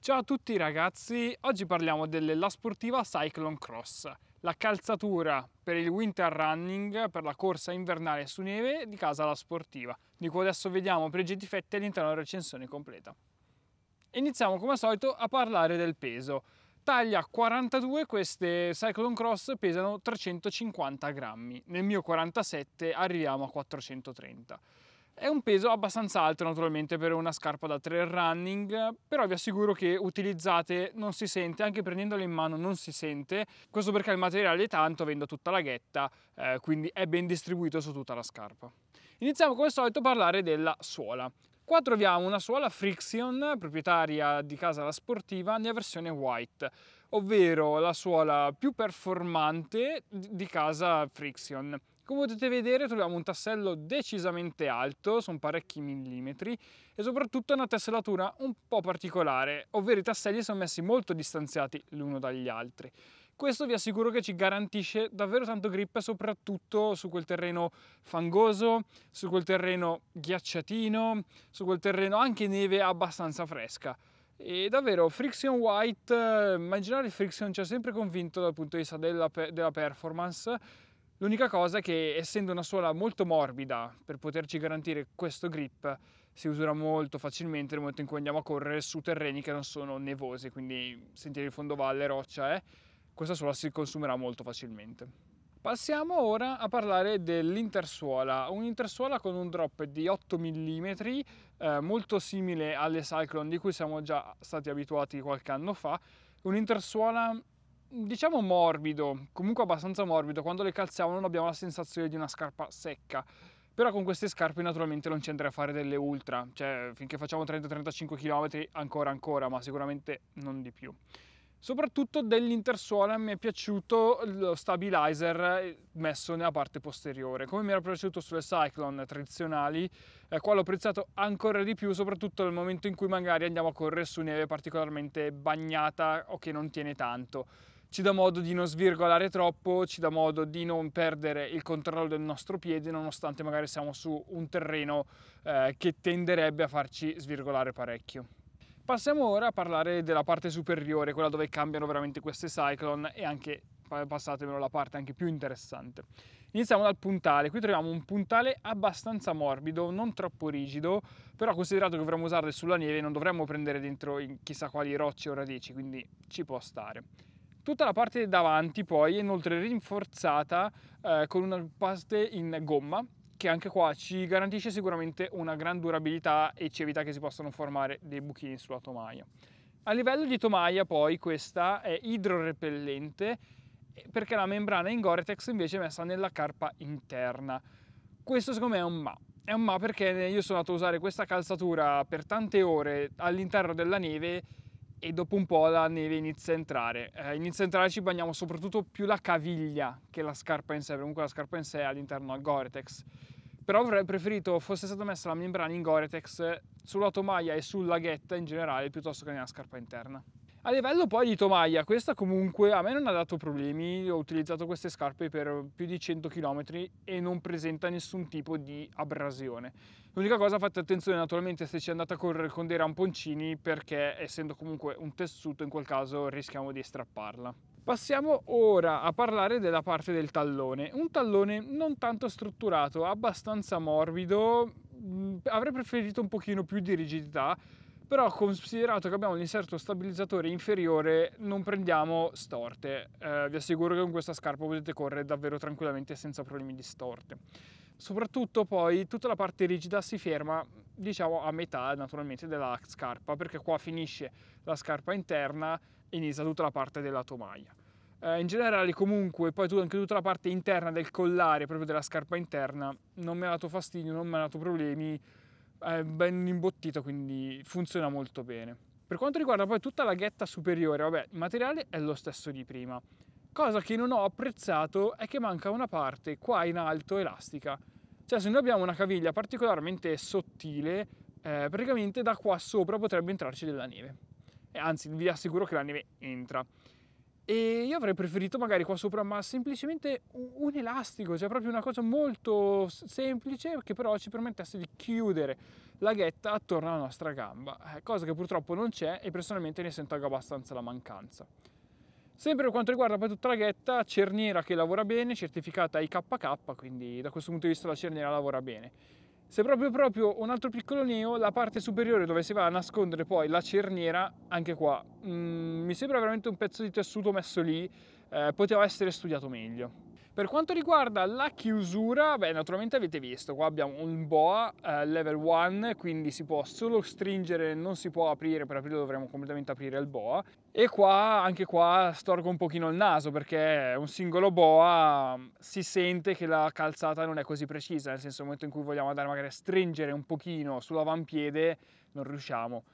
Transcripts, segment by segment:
Ciao a tutti ragazzi, oggi parliamo della sportiva Cyclone Cross, la calzatura per il winter running, per la corsa invernale su neve di casa la sportiva, di cui adesso vediamo pregi e difetti all'interno della recensione completa. Iniziamo come al solito a parlare del peso. Taglia 42 queste Cyclone Cross pesano 350 grammi, nel mio 47 arriviamo a 430 è un peso abbastanza alto naturalmente per una scarpa da trail running, però vi assicuro che utilizzate non si sente, anche prendendola in mano non si sente, questo perché il materiale è tanto avendo tutta la ghetta, eh, quindi è ben distribuito su tutta la scarpa. Iniziamo come al solito a parlare della suola. Qua troviamo una suola Friction, proprietaria di casa la sportiva, nella versione white, ovvero la suola più performante di casa Friction come potete vedere troviamo un tassello decisamente alto, sono parecchi millimetri, e soprattutto una tessellatura un po' particolare, ovvero i tasselli sono messi molto distanziati l'uno dagli altri. Questo vi assicuro che ci garantisce davvero tanto grip, soprattutto su quel terreno fangoso, su quel terreno ghiacciatino, su quel terreno anche neve abbastanza fresca. E davvero, Friction White, eh, immaginare il Friction ci cioè ha sempre convinto dal punto di vista della, della performance, L'unica cosa è che essendo una suola molto morbida per poterci garantire questo grip si usura molto facilmente nel momento in cui andiamo a correre su terreni che non sono nevosi, quindi sentieri di fondovalle, roccia, eh, questa suola si consumerà molto facilmente. Passiamo ora a parlare dell'intersuola, un'intersuola con un drop di 8 mm, eh, molto simile alle Cyclone di cui siamo già stati abituati qualche anno fa, un'intersuola diciamo morbido, comunque abbastanza morbido, quando le calziamo non abbiamo la sensazione di una scarpa secca. Però con queste scarpe naturalmente non ci andrei a fare delle ultra, cioè finché facciamo 30-35 km ancora ancora, ma sicuramente non di più. Soprattutto dell'intersuola mi è piaciuto lo stabilizer eh, messo nella parte posteriore, come mi era piaciuto sulle Cyclone tradizionali, eh, qua l'ho apprezzato ancora di più, soprattutto nel momento in cui magari andiamo a correre su neve particolarmente bagnata o che non tiene tanto ci dà modo di non svirgolare troppo, ci dà modo di non perdere il controllo del nostro piede nonostante magari siamo su un terreno eh, che tenderebbe a farci svirgolare parecchio. Passiamo ora a parlare della parte superiore, quella dove cambiano veramente queste cyclone e anche passatemelo la parte anche più interessante. Iniziamo dal puntale, qui troviamo un puntale abbastanza morbido, non troppo rigido, però considerato che dovremmo usarle sulla neve non dovremmo prendere dentro chissà quali rocce o radici, quindi ci può stare. Tutta la parte davanti poi è inoltre rinforzata eh, con una parte in gomma che anche qua ci garantisce sicuramente una gran durabilità e ci evita che si possano formare dei buchini sulla tomaia. A livello di tomaia poi questa è idrorepellente eh, perché la membrana in Goretex invece è messa nella carpa interna. Questo secondo me è un ma. È un ma perché io sono andato a usare questa calzatura per tante ore all'interno della neve e dopo un po' la neve inizia a entrare. Eh, inizia a entrare ci bagniamo soprattutto più la caviglia che la scarpa in sé, comunque la scarpa in sé è all'interno al Gore-Tex. Però avrei preferito fosse stata messa la membrana in Gore-Tex sulla tomaia e sulla ghetta in generale piuttosto che nella scarpa interna. A livello poi di tomaia, questa comunque a me non ha dato problemi, ho utilizzato queste scarpe per più di 100 km e non presenta nessun tipo di abrasione. L'unica cosa fate attenzione naturalmente se ci andate a correre con dei ramponcini perché essendo comunque un tessuto in quel caso rischiamo di strapparla. Passiamo ora a parlare della parte del tallone, un tallone non tanto strutturato, abbastanza morbido, avrei preferito un pochino più di rigidità però considerato che abbiamo l'inserto stabilizzatore inferiore non prendiamo storte, eh, vi assicuro che con questa scarpa potete correre davvero tranquillamente senza problemi di storte. Soprattutto poi tutta la parte rigida si ferma diciamo a metà naturalmente della scarpa perché qua finisce la scarpa interna e inizia tutta la parte della tomaia. Eh, in generale comunque poi anche tutta la parte interna del collare proprio della scarpa interna non mi ha dato fastidio, non mi ha dato problemi, è ben imbottito quindi funziona molto bene. Per quanto riguarda poi tutta la ghetta superiore, vabbè, il materiale è lo stesso di prima. Cosa che non ho apprezzato è che manca una parte qua in alto elastica. Cioè se noi abbiamo una caviglia particolarmente sottile, eh, praticamente da qua sopra potrebbe entrarci della neve. E anzi, vi assicuro che la neve entra e io avrei preferito magari qua sopra ma semplicemente un elastico cioè proprio una cosa molto semplice che però ci permettesse di chiudere la ghetta attorno alla nostra gamba eh, cosa che purtroppo non c'è e personalmente ne sento abbastanza la mancanza Sempre per quanto riguarda poi tutta la ghetta, cerniera che lavora bene, certificata IKK, quindi da questo punto di vista la cerniera lavora bene. Se proprio proprio un altro piccolo neo, la parte superiore dove si va a nascondere poi la cerniera, anche qua, mm, mi sembra veramente un pezzo di tessuto messo lì, eh, poteva essere studiato meglio. Per quanto riguarda la chiusura, beh naturalmente avete visto, qua abbiamo un boa eh, level 1, quindi si può solo stringere, non si può aprire, per aprirlo dovremo completamente aprire il boa. E qua, anche qua, storgo un pochino il naso perché un singolo boa mm, si sente che la calzata non è così precisa, nel senso nel momento in cui vogliamo andare magari a stringere un pochino sull'avampiede non riusciamo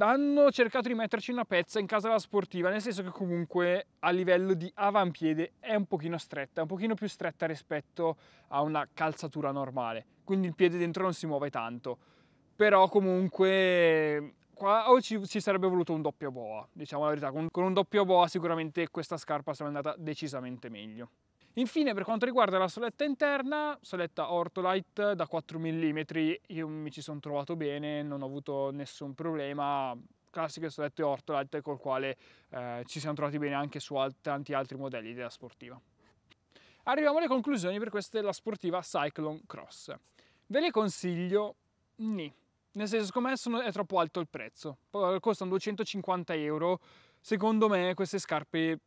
hanno cercato di metterci una pezza in casa la sportiva, nel senso che comunque a livello di avampiede è un pochino stretta, è un pochino più stretta rispetto a una calzatura normale, quindi il piede dentro non si muove tanto, però comunque qua o ci, ci sarebbe voluto un doppio boa, diciamo la verità, con, con un doppio boa sicuramente questa scarpa sarebbe andata decisamente meglio. Infine per quanto riguarda la soletta interna, soletta Ortolite da 4 mm, io mi ci sono trovato bene, non ho avuto nessun problema, classiche solette Ortolite col quale eh, ci siamo trovati bene anche su alt tanti altri modelli della sportiva. Arriviamo alle conclusioni per questa la sportiva Cyclone Cross. Ve le consiglio ni, nel senso secondo me è troppo alto il prezzo, costano 250 euro, secondo me queste scarpe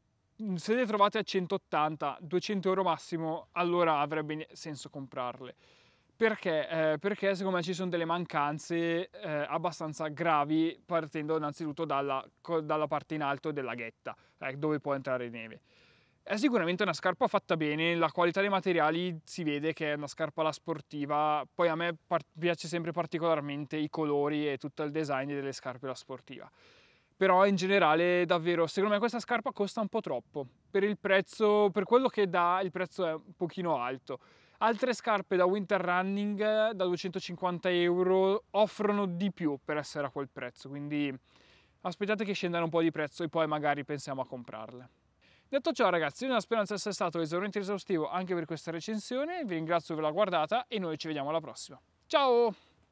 Mm, se le trovate a 180, 200 euro massimo, allora avrebbe senso comprarle. Perché? Eh, perché secondo me ci sono delle mancanze eh, abbastanza gravi partendo innanzitutto dalla, dalla, parte in alto della ghetta, eh, dove può entrare neve. È sicuramente una scarpa fatta bene, la qualità dei materiali si vede che è una scarpa alla sportiva, poi a me piace sempre particolarmente i colori e tutto il design delle scarpe alla sportiva però in generale davvero secondo me questa scarpa costa un po' troppo per il prezzo per quello che dà il prezzo è un pochino alto altre scarpe da winter running eh, da 250 euro offrono di più per essere a quel prezzo quindi aspettate che scendano un po' di prezzo e poi magari pensiamo a comprarle Detto ciò ragazzi, io nella speranza di essere stato esauriente e esaustivo anche per questa recensione, vi ringrazio per la guardata e noi ci vediamo alla prossima. Ciao!